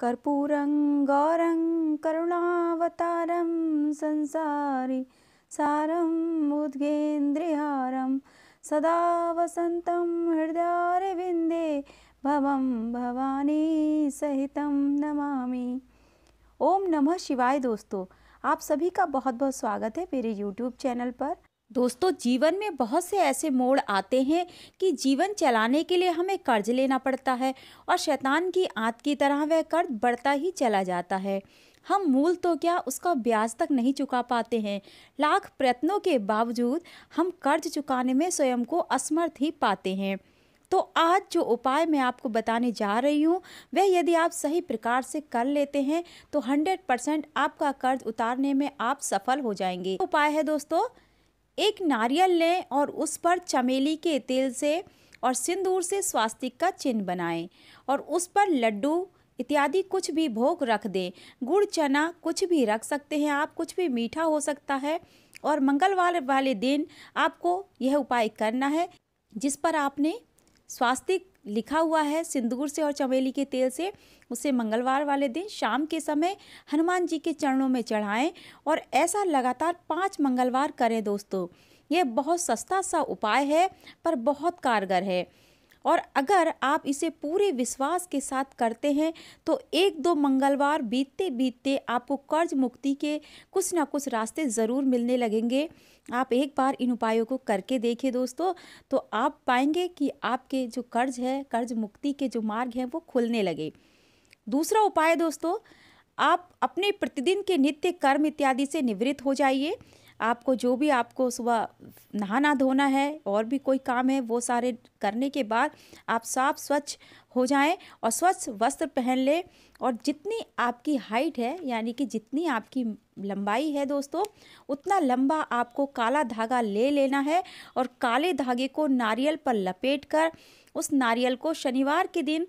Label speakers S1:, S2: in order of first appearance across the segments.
S1: कर्पूरं गौरं करुणावतारं संसारि सारम् उद्गेन्द्रिहारं सदा वसन्तं हृदयारविन्दे भवं भवानी सहित नमामि ओम नमः शिवाय दोस्तों आप सभी का बहुत बहुत स्वागत है मेरे यूट्यूब चैनल पर दोस्तों जीवन में बहुत से ऐसे मोड़ आते हैं कि जीवन चलाने के लिए हमें कर्ज लेना पड़ता है और शैतान की आंत की तरह वह कर्ज बढ़ता ही चला जाता है हम मूल तो क्या उसका ब्याज तक नहीं चुका पाते हैं लाख प्रयत्नों के बावजूद हम कर्ज चुकाने में स्वयं को असमर्थ ही पाते हैं तो आज जो उपाय मैं आपको बताने जा रही हूँ वह यदि आप सही प्रकार से कर लेते हैं तो 100 परसेंट आपका कर्ज उतारने में आप सफल हो जाएंगे उपाय है दोस्तों एक नारियल लें और उस पर चमेली के तेल से और सिंदूर से स्वास्तिक का चिन्ह बनाएं और उस पर लड्डू इत्यादि कुछ भी भोग रख दें गुड़ चना कुछ भी रख सकते हैं आप कुछ भी मीठा हो सकता है और मंगलवार वाले दिन आपको यह उपाय करना है जिस पर आपने स्वास्तिक लिखा हुआ है सिंदूर से और चमेली के तेल से उसे मंगलवार वाले दिन शाम के समय हनुमान जी के चरणों में चढ़ाएं और ऐसा लगातार पाँच मंगलवार करें दोस्तों यह बहुत सस्ता सा उपाय है पर बहुत कारगर है और अगर आप इसे पूरे विश्वास के साथ करते हैं तो एक दो मंगलवार बीतते बीतते आपको कर्ज मुक्ति के कुछ ना कुछ रास्ते ज़रूर मिलने लगेंगे आप एक बार इन उपायों को करके देखें दोस्तों तो आप पाएंगे कि आपके जो कर्ज है कर्ज मुक्ति के जो मार्ग हैं वो खुलने लगे दूसरा उपाय दोस्तों आप अपने प्रतिदिन के नित्य कर्म इत्यादि से निवृत्त हो जाइए आपको जो भी आपको सुबह नहाना धोना है और भी कोई काम है वो सारे करने के बाद आप साफ स्वच्छ हो जाएं और स्वच्छ वस्त्र पहन लें और जितनी आपकी हाइट है यानी कि जितनी आपकी लंबाई है दोस्तों उतना लंबा आपको काला धागा ले लेना है और काले धागे को नारियल पर लपेट कर उस नारियल को शनिवार के दिन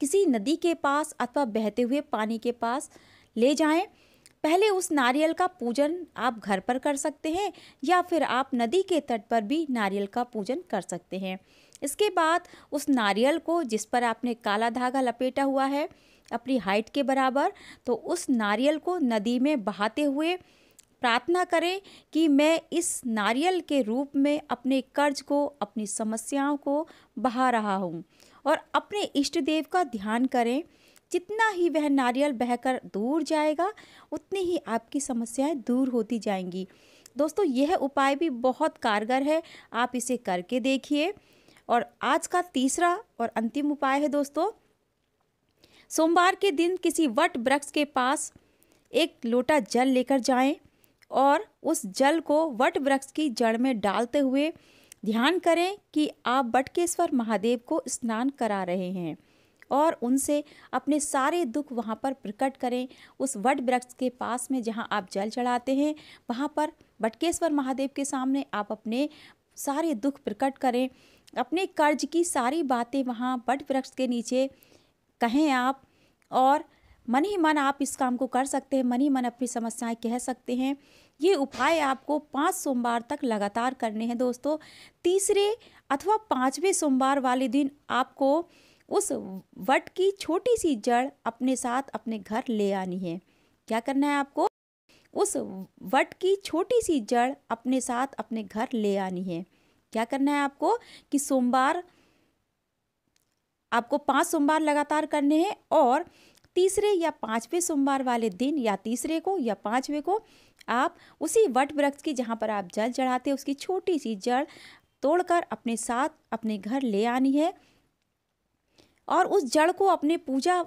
S1: किसी नदी के पास अथवा बहते हुए पानी के पास ले जाएं पहले उस नारियल का पूजन आप घर पर कर सकते हैं या फिर आप नदी के तट पर भी नारियल का पूजन कर सकते हैं इसके बाद उस नारियल को जिस पर आपने काला धागा लपेटा हुआ है अपनी हाइट के बराबर तो उस नारियल को नदी में बहाते हुए प्रार्थना करें कि मैं इस नारियल के रूप में अपने कर्ज को अपनी समस्याओं को बहा रहा हूँ और अपने इष्ट देव का ध्यान करें जितना ही वह नारियल बहकर दूर जाएगा उतनी ही आपकी समस्याएं दूर होती जाएंगी दोस्तों यह उपाय भी बहुत कारगर है आप इसे करके देखिए और आज का तीसरा और अंतिम उपाय है दोस्तों सोमवार के दिन किसी वट वृक्ष के पास एक लोटा जल लेकर जाएं और उस जल को वट वृक्ष की जड़ में डालते हुए ध्यान करें कि आप बटकेश्वर महादेव को स्नान करा रहे हैं और उनसे अपने सारे दुख वहाँ पर प्रकट करें उस वट वृक्ष के पास में जहाँ आप जल चढ़ाते हैं वहाँ पर बटकेश्वर महादेव के सामने आप अपने सारे दुख प्रकट करें अपने कर्ज की सारी बातें वहाँ वट वृक्ष के नीचे कहें आप और मन ही मन आप इस काम को कर सकते हैं मन ही मन अपनी समस्याएं कह सकते हैं ये उपाय आपको पाँच सोमवार तक लगातार करने हैं दोस्तों तीसरे अथवा पाँचवें सोमवार वाले दिन आपको उस वट की छोटी सी जड़ अपने साथ अपने घर ले आनी है क्या करना है आपको उस वट की छोटी सी जड़ अपने साथ अपने घर ले आनी है क्या करना है आपको कि सोमवार आपको पांच सोमवार लगातार करने हैं और तीसरे या पांचवें सोमवार वाले दिन या तीसरे को या पांचवें को आप उसी वट वृक्ष की जहाँ पर आप जल चढ़ाते उसकी छोटी सी जड़ तोड़कर अपने साथ अपने घर ले आनी है और उस जड़ को अपने पूजा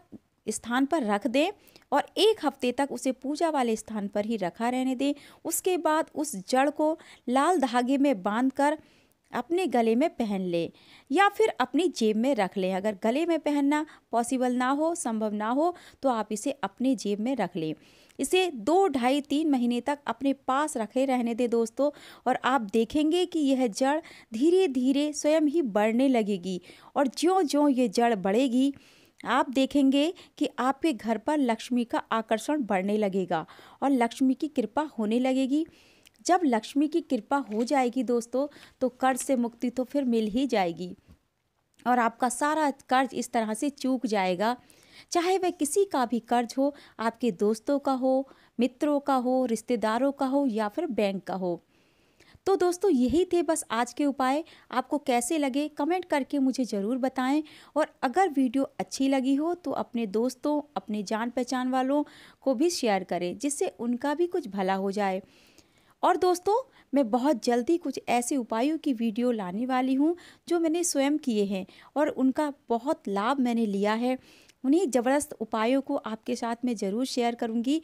S1: स्थान पर रख दें और एक हफ्ते तक उसे पूजा वाले स्थान पर ही रखा रहने दें उसके बाद उस जड़ को लाल धागे में बांध कर अपने गले में पहन लें या फिर अपनी जेब में रख लें अगर गले में पहनना पॉसिबल ना हो संभव ना हो तो आप इसे अपने जेब में रख लें इसे दो ढाई तीन महीने तक अपने पास रखे रहने दे दोस्तों और आप देखेंगे कि यह जड़ धीरे धीरे स्वयं ही बढ़ने लगेगी और ज्यो ज्यों ये जड़ बढ़ेगी आप देखेंगे कि आपके घर पर लक्ष्मी का आकर्षण बढ़ने लगेगा और लक्ष्मी की कृपा होने लगेगी जब लक्ष्मी की कृपा हो जाएगी दोस्तों तो कर्ज से मुक्ति तो फिर मिल ही जाएगी और आपका सारा कर्ज इस तरह से चूक जाएगा चाहे वह किसी का भी कर्ज हो आपके दोस्तों का हो मित्रों का हो रिश्तेदारों का हो या फिर बैंक का हो तो दोस्तों यही थे बस आज के उपाय आपको कैसे लगे कमेंट करके मुझे ज़रूर बताएं और अगर वीडियो अच्छी लगी हो तो अपने दोस्तों अपने जान पहचान वालों को भी शेयर करें जिससे उनका भी कुछ भला हो जाए और दोस्तों मैं बहुत जल्दी कुछ ऐसे उपायों की वीडियो लाने वाली हूँ जो मैंने स्वयं किए हैं और उनका बहुत लाभ मैंने लिया है उन्हीं ज़बरदस्त उपायों को आपके साथ मैं ज़रूर शेयर करूँगी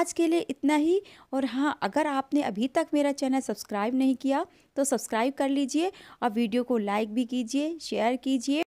S1: आज के लिए इतना ही और हाँ अगर आपने अभी तक मेरा चैनल सब्सक्राइब नहीं किया तो सब्सक्राइब कर लीजिए और वीडियो को लाइक भी कीजिए शेयर कीजिए